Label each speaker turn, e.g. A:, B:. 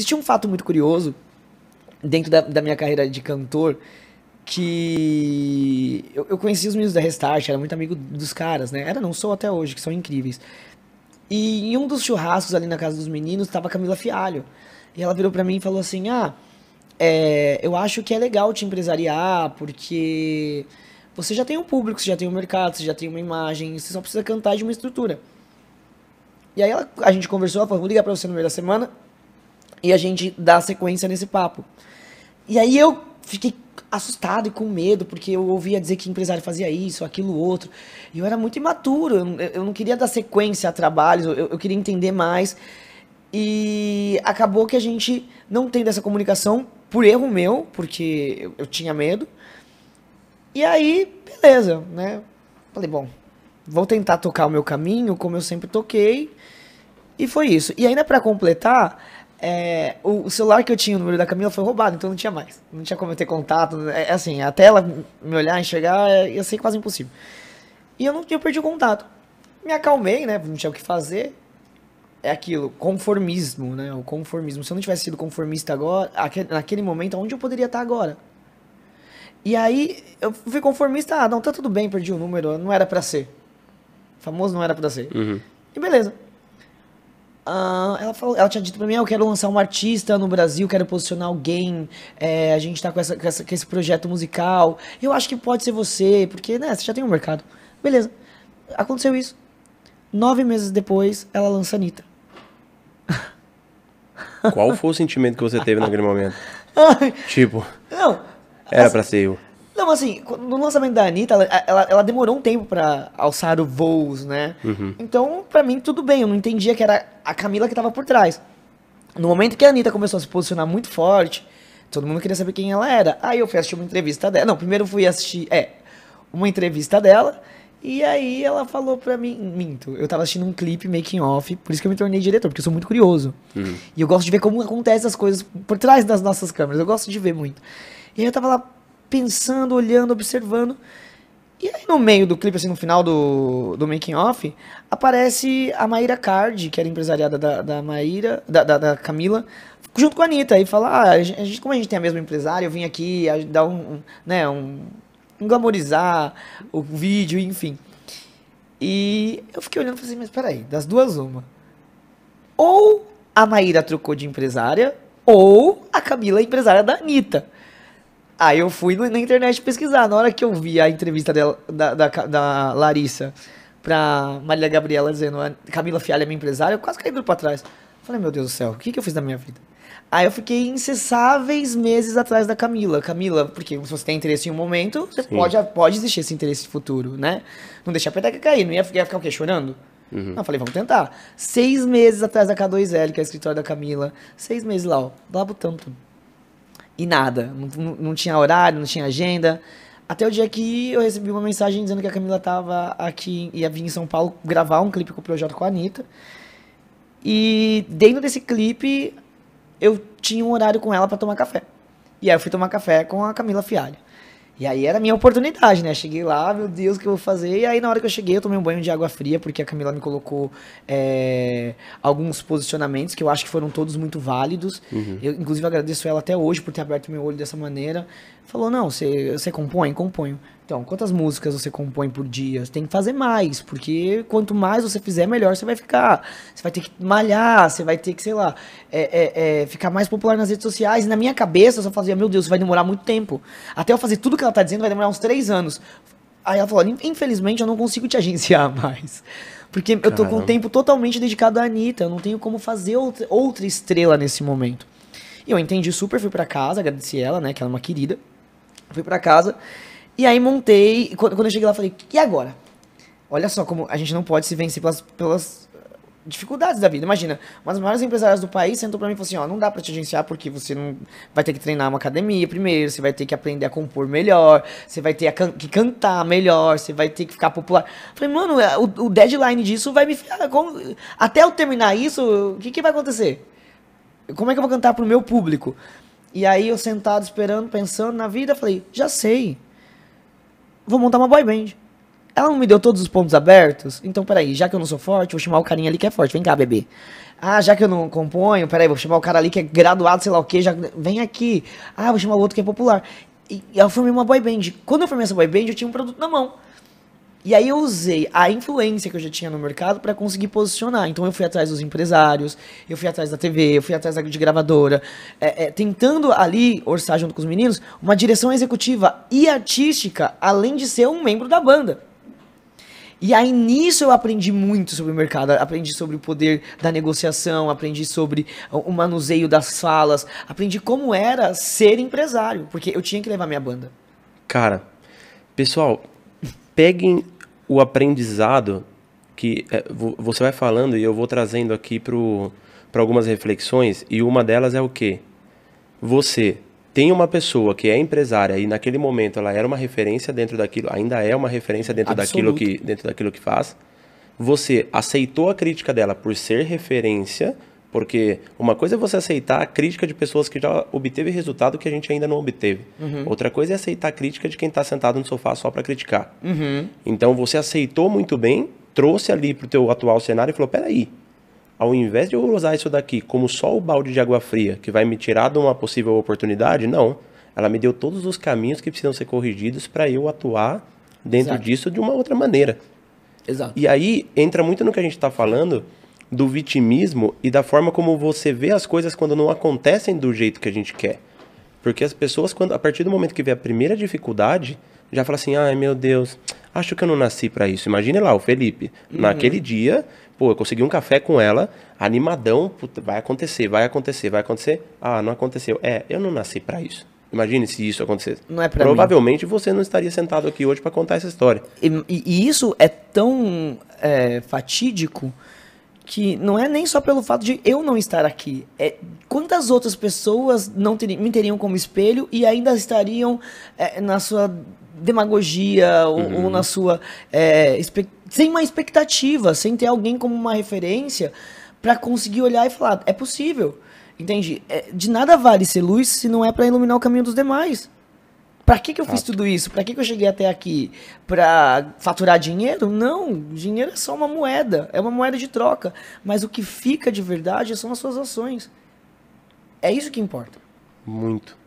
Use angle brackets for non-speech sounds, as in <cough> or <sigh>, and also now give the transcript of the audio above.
A: Existe um fato muito curioso dentro da, da minha carreira de cantor que eu, eu conheci os meninos da Restart, era muito amigo dos caras, né? Era, não sou até hoje, que são incríveis. E em um dos churrascos ali na casa dos meninos tava a Camila Fialho. E ela virou para mim e falou assim: Ah, é, eu acho que é legal te empresariar, porque você já tem um público, você já tem um mercado, você já tem uma imagem, você só precisa cantar de uma estrutura. E aí ela, a gente conversou, ela falou: Vou ligar pra você no meio da semana e a gente dá sequência nesse papo. E aí eu fiquei assustado e com medo, porque eu ouvia dizer que empresário fazia isso, aquilo, outro. E eu era muito imaturo, eu, eu não queria dar sequência a trabalhos, eu, eu, queria entender mais. E acabou que a gente não tem essa comunicação por erro meu, porque eu, eu tinha medo. E aí, beleza, né? Falei, bom, vou tentar tocar o meu caminho como eu sempre toquei. E foi isso. E ainda para completar, é, o, o, celular que eu tinha, o número da Camila, foi roubado, então não tinha mais. Não tinha como eu ter contato. Né? É, é, assim, até ela me olhar, enxergar, é, ia ser quase impossível. E eu não tinha perdi o contato. Me acalmei, né? Não tinha o que fazer. É aquilo, conformismo, né? O conformismo. Se eu não tivesse sido conformista agora, aquele, naquele momento, onde eu poderia estar agora? E aí, eu fui conformista. Ah, não, tá tudo bem, perdi o número. Não era para ser. O famoso não era para ser. Uhum. E beleza. Uh, ela, falou, ela tinha dito pra mim, ah, eu quero lançar um artista no Brasil, quero posicionar alguém, é, a gente tá com, essa, com, essa, com, esse projeto musical, eu acho que pode ser você, porque, né, você já tem um mercado. Beleza. Aconteceu isso. Nove meses depois, ela lança Anitta.
B: Qual foi o sentimento que você teve naquele momento? <laughs> tipo,
A: não, era assim, pra ser eu. Não, assim, no lançamento da Anitta, ela, ela, ela demorou um tempo para alçar o voos, né? Uhum. Então, para mim, tudo bem. Eu não entendia que era a Camila que tava por trás. No momento que a Anitta começou a se posicionar muito forte, todo mundo queria saber quem ela era. Aí eu fui assistir uma entrevista dela. Não, primeiro fui assistir, é, uma entrevista dela. E aí ela falou pra mim, minto, eu tava assistindo um clipe making off, por isso que eu me tornei diretor, porque eu sou muito curioso. Uhum. E eu gosto de ver como acontecem as coisas por trás das nossas câmeras, eu gosto de ver muito. E aí eu tava lá pensando, olhando, observando. E aí no meio do clipe, assim, no final do, do making off, aparece a Maíra Card, que era empresariada da, da Maíra, da, da, da Camila, junto com a Anitta. E fala, ah, a gente, como a gente tem a mesma empresária, eu vim aqui dar um, um né, um, um glamorizar o vídeo, enfim. E eu fiquei olhando e falei assim, mas peraí, das duas uma. Ou a Maíra trocou de empresária, ou a Camila é empresária da Anitta. Aí eu fui na internet pesquisar. Na hora que eu vi a entrevista dela, da, da, da Larissa pra Maria Gabriela dizendo ah, Camila Fialha é minha empresária, eu quase caí duro pra trás. Falei, meu Deus do céu, o que, que eu fiz na minha vida? Aí eu fiquei incessáveis meses atrás da Camila. Camila, porque se você tem interesse em um momento, você pode, pode existir esse interesse futuro, né? Não deixar a peteca cair, não ia ficar, ia ficar o quê? Chorando? Uhum. Não, falei, vamos tentar. Seis meses atrás da K2L, que é a escritório da Camila. Seis meses lá, ó, lá botando tudo. E nada. Não, não tinha horário, não tinha agenda. Até o dia que eu recebi uma mensagem dizendo que a Camila tava aqui, ia vir em São Paulo gravar um clipe com o projeto com a Anitta. E dentro desse clipe, eu tinha um horário com ela para tomar café. E aí eu fui tomar café com a Camila Fialho. E aí era a minha oportunidade, né? Cheguei lá, meu Deus, o que eu vou fazer? E aí na hora que eu cheguei, eu tomei um banho de água fria, porque a Camila me colocou é, alguns posicionamentos que eu acho que foram todos muito válidos. Uhum. Eu, inclusive, agradeço ela até hoje por ter aberto meu olho dessa maneira. Falou, não, você, você compõe? Componho. Então, quantas músicas você compõe por dia? Você tem que fazer mais, porque quanto mais você fizer, melhor você vai ficar. Você vai ter que malhar, você vai ter que, sei lá, é, é, é, ficar mais popular nas redes sociais. E na minha cabeça eu só fazia, meu Deus, vai demorar muito tempo. Até eu fazer tudo que ela tá dizendo vai demorar uns três anos. Aí ela falou, infelizmente eu não consigo te agenciar <laughs> mais. Porque Caramba. eu tô com o tempo totalmente dedicado à Anitta, eu não tenho como fazer outra estrela nesse momento. E eu entendi super, fui para casa, agradeci ela, né, que ela é uma querida. Fui para casa. E aí montei. Quando, quando eu cheguei lá, falei, e agora? Olha só como a gente não pode se vencer pelas, pelas eh, dificuldades da vida. Imagina, uma das maiores empresárias do país sentou para mim e falou assim, ó, não dá para te agenciar porque você não vai ter que treinar uma academia primeiro, você vai ter que aprender a compor melhor, você vai ter can que cantar melhor, você vai ter que ficar popular. Falei, mano, é, o, o deadline disso vai me ficar... Como, até eu terminar isso, o que, que vai acontecer? Como é que eu vou cantar pro meu público? E aí eu sentado esperando, pensando na vida, falei, já sei. Vou montar uma boy band. Ela não me deu todos os pontos abertos? Então, peraí, já que eu não sou forte, vou chamar o carinha ali que é forte. Vem cá, bebê. Ah, já que eu não componho, peraí, vou chamar o cara ali que é graduado, sei lá o quê. Já... Vem aqui. Ah, vou chamar o outro que é popular. E eu formei uma boy band. Quando eu formei essa boy band, eu tinha um produto na mão. E aí eu usei a influência que eu já tinha no mercado para conseguir posicionar. Então eu fui atrás dos empresários, eu fui atrás da TV, eu fui atrás da gravadora, é, é, tentando ali orçar junto com os meninos uma direção executiva e artística, além de ser um membro da banda. E aí nisso eu aprendi muito sobre o mercado, aprendi sobre o poder da negociação, aprendi sobre o manuseio das falas, aprendi como era ser empresário, porque eu tinha que levar minha banda.
B: Cara, pessoal, peguem o aprendizado que é, você vai falando e eu vou trazendo aqui para algumas reflexões, e uma delas é o que? Você tem uma pessoa que é empresária e naquele momento ela era uma referência dentro daquilo, ainda é uma referência dentro, daquilo que, dentro daquilo que faz. Você aceitou a crítica dela por ser referência, porque uma coisa é você aceitar a crítica de pessoas que já obteve resultado que a gente ainda não obteve. Uhum. Outra coisa é aceitar a crítica de quem está sentado no sofá só para criticar. Uhum. Então você aceitou muito bem, trouxe ali para o teu atual cenário e falou, peraí, ao invés de eu usar isso daqui como só o balde de água fria que vai me tirar de uma possível oportunidade, não. Ela me deu todos os caminhos que precisam ser corrigidos para eu atuar dentro Exato. disso de uma outra maneira. Exato. E aí entra muito no que a gente está falando do vitimismo e da forma como você vê as coisas quando não acontecem do jeito que a gente quer. Porque as pessoas, quando, a partir do momento que vê a primeira dificuldade, já fala assim: ai meu Deus, acho que eu não nasci para isso. Imagine lá o Felipe, uhum. naquele dia, pô, eu consegui um café com ela, animadão, puta, vai acontecer, vai acontecer, vai acontecer. Ah, não aconteceu. É, eu não nasci para isso. Imagine se isso acontecesse. Não é pra Provavelmente mim. você não
A: estaria sentado aqui hoje para contar essa história. E, e, isso é tão é, fatídico que não é nem só pelo fato de eu não estar aqui. É, quantas outras pessoas não ter, me teriam como espelho e ainda estariam é, na sua demagogia ou, uhum. ou na sua é, sem uma expectativa, sem ter alguém como uma referência para conseguir olhar e falar é possível, entende? É, de nada vale ser luz se não é para iluminar o caminho dos demais. Para que, que eu fiz tudo isso? Para que, que eu cheguei até aqui? Para faturar dinheiro? Não, dinheiro é só uma moeda, é uma moeda de troca. Mas o que fica de verdade são as suas ações. É isso que importa.
B: Muito.